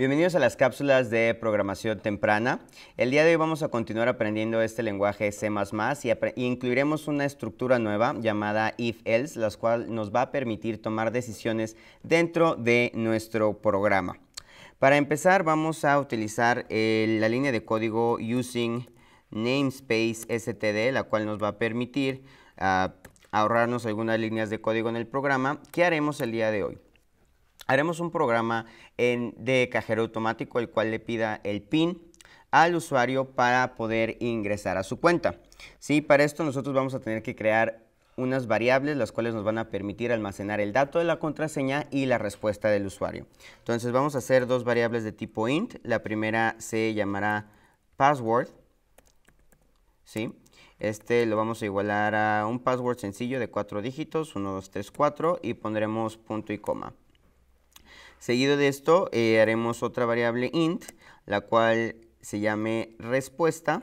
Bienvenidos a las cápsulas de programación temprana. El día de hoy vamos a continuar aprendiendo este lenguaje C++ y, incluiremos una estructura nueva llamada if-else, la cual nos va a permitir tomar decisiones dentro de nuestro programa. Para empezar vamos a utilizar eh, la línea de código using namespace std, la cual nos va a permitir ah, ahorrarnos algunas líneas de código en el programa. ¿Qué haremos el día de hoy? haremos un programa de cajero automático el cual le pida el PIN al usuario para poder ingresar a su cuenta. ¿Sí? Para esto nosotros vamos a tener que crear unas variables las cuales nos van a permitir almacenar el dato de la contraseña y la respuesta del usuario. Entonces vamos a hacer dos variables de tipo int. La primera se llamará password. ¿Sí? Este lo vamos a igualar a un password sencillo de cuatro dígitos, 1, 2, 3, 4 y pondremos punto y coma. Seguido de esto, eh, haremos otra variable int, la cual se llame respuesta,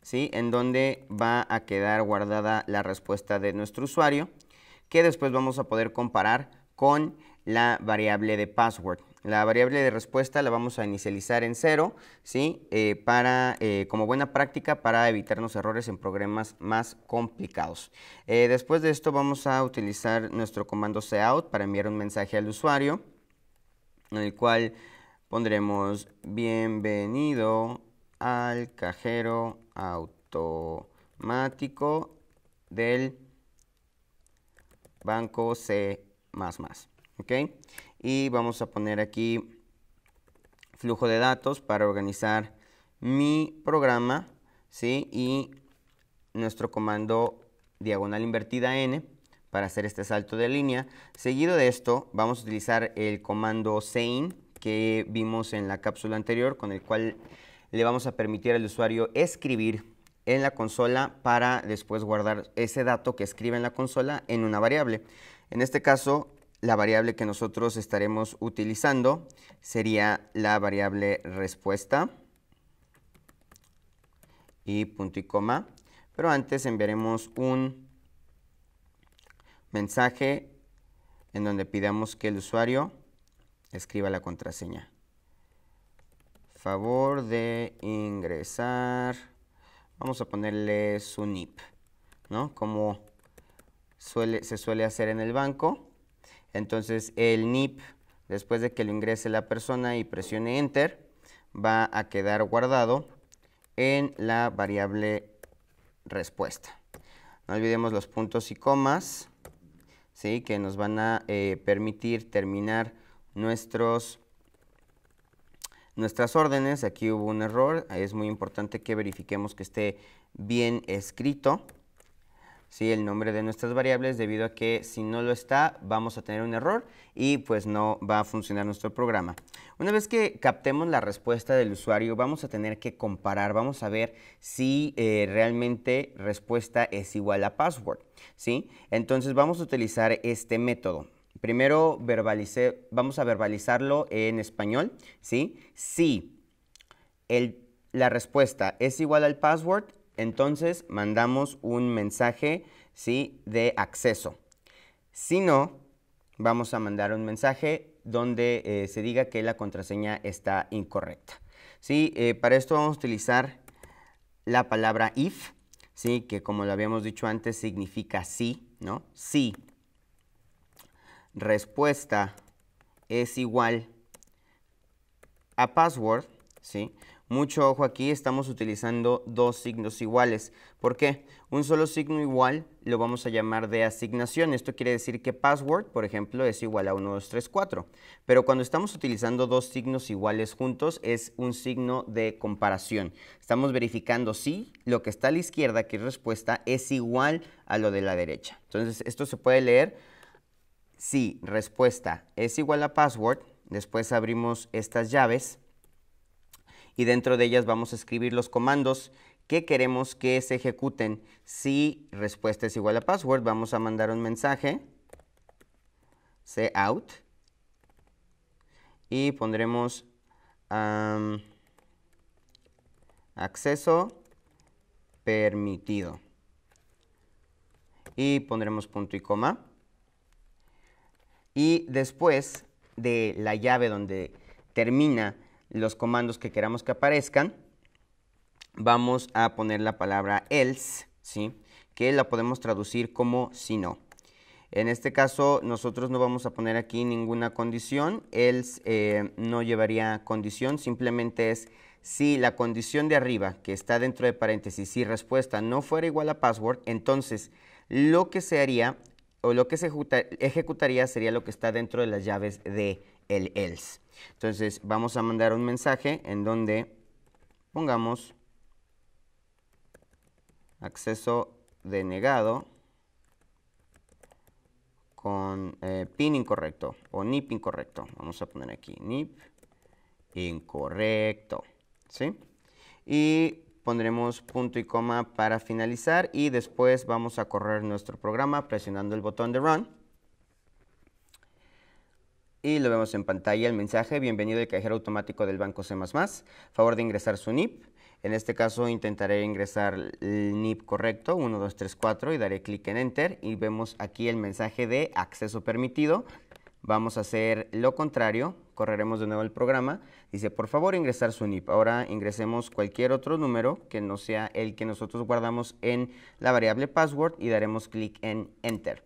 ¿sí? En donde va a quedar guardada la respuesta de nuestro usuario, que después vamos a poder comparar con la variable de password. La variable de respuesta la vamos a inicializar en cero, ¿sí? Eh, para, eh, como buena práctica para evitarnos errores en programas más complicados. después de esto vamos a utilizar nuestro comando cout para enviar un mensaje al usuario en el cual pondremos bienvenido al cajero automático del banco C++, ¿ok? Y vamos a poner aquí flujo de datos para organizar mi programa, ¿sí? Y nuestro comando diagonal invertida n para hacer este salto de línea. Seguido de esto, vamos a utilizar el comando sein que vimos en la cápsula anterior, con el cual le vamos a permitir al usuario escribir en la consola para después guardar ese dato que escribe en la consola en una variable. En este caso, la variable que nosotros estaremos utilizando sería la variable respuesta y punto y coma. Pero antes enviaremos un mensaje en donde pidamos que el usuario escriba la contraseña. Favor de ingresar, vamos a ponerle su NIP, ¿no? Como se suele hacer en el banco. Entonces el NIP, después de que lo ingrese la persona y presione Enter, va a quedar guardado en la variable respuesta. No olvidemos los puntos y comas que nos van a eh, permitir terminar nuestros, nuestras órdenes. Aquí hubo un error, es muy importante que verifiquemos que esté bien escrito. ¿sí? el nombre de nuestras variables debido a que si no lo está vamos a tener un error y pues no va a funcionar nuestro programa. Una vez que captemos la respuesta del usuario vamos a tener que comparar, vamos a ver si eh, realmente respuesta es igual a password. ¿sí? Entonces vamos a utilizar este método. Primero verbalice, vamos a verbalizarlo en español. ¿sí? Si el, la respuesta es igual al password, entonces mandamos un mensaje ¿sí? de acceso. Si no, vamos a mandar un mensaje donde eh, se diga que la contraseña está incorrecta. ¿sí? Eh, para esto vamos a utilizar la palabra if, ¿sí? que como lo habíamos dicho antes significa sí, ¿no? sí. respuesta es igual a password, ¿sí? Mucho ojo aquí, estamos utilizando dos signos iguales. ¿Por qué? Un solo signo igual lo vamos a llamar de asignación. Esto quiere decir que password, por ejemplo, es igual a 1, 2, 3, 4. Pero cuando estamos utilizando dos signos iguales juntos, es un signo de comparación. Estamos verificando si lo que está a la izquierda, que es respuesta, es igual a lo de la derecha. Entonces, esto se puede leer si respuesta es igual a password, después abrimos estas llaves, y dentro de ellas vamos a escribir los comandos que queremos que se ejecuten. Si respuesta es igual a password, vamos a mandar un mensaje, out. y pondremos acceso permitido. Y pondremos punto y coma. Y después de la llave donde termina los comandos que queramos que aparezcan, vamos a poner la palabra else, ¿sí? que la podemos traducir como si no. En este caso, nosotros no vamos a poner aquí ninguna condición, else eh, no llevaría condición, simplemente es si la condición de arriba, que está dentro de paréntesis, si respuesta no fuera igual a password, entonces lo que se haría o lo que se ejecutaría sería lo que está dentro de las llaves de el else. Entonces vamos a mandar un mensaje en donde pongamos acceso denegado con eh, pin incorrecto o NIP incorrecto. Vamos a poner aquí NIP incorrecto. ¿sí? Y pondremos punto y coma para finalizar y después vamos a correr nuestro programa presionando el botón de Run y lo vemos en pantalla el mensaje, bienvenido al cajero automático del banco C++, favor de ingresar su NIP. En este caso intentaré ingresar el NIP correcto, 1234, y daré clic en Enter y vemos aquí el mensaje de acceso permitido. Vamos a hacer lo contrario, correremos de nuevo el programa. Dice, por favor, ingresar su NIP. Ahora ingresemos cualquier otro número que no sea el que nosotros guardamos en la variable password y daremos clic en Enter.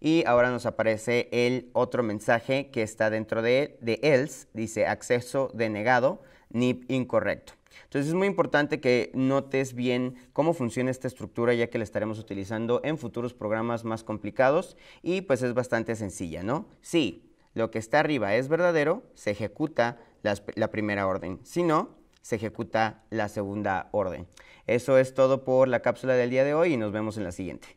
Y ahora nos aparece el otro mensaje que está dentro de, de else, dice acceso denegado, NIP incorrecto. Entonces es muy importante que notes bien cómo funciona esta estructura ya que la estaremos utilizando en futuros programas más complicados y pues es bastante sencilla, ¿no? Si lo que está arriba es verdadero, se ejecuta la primera orden. Si no, se ejecuta la segunda orden. Eso es todo por la cápsula del día de hoy y nos vemos en la siguiente.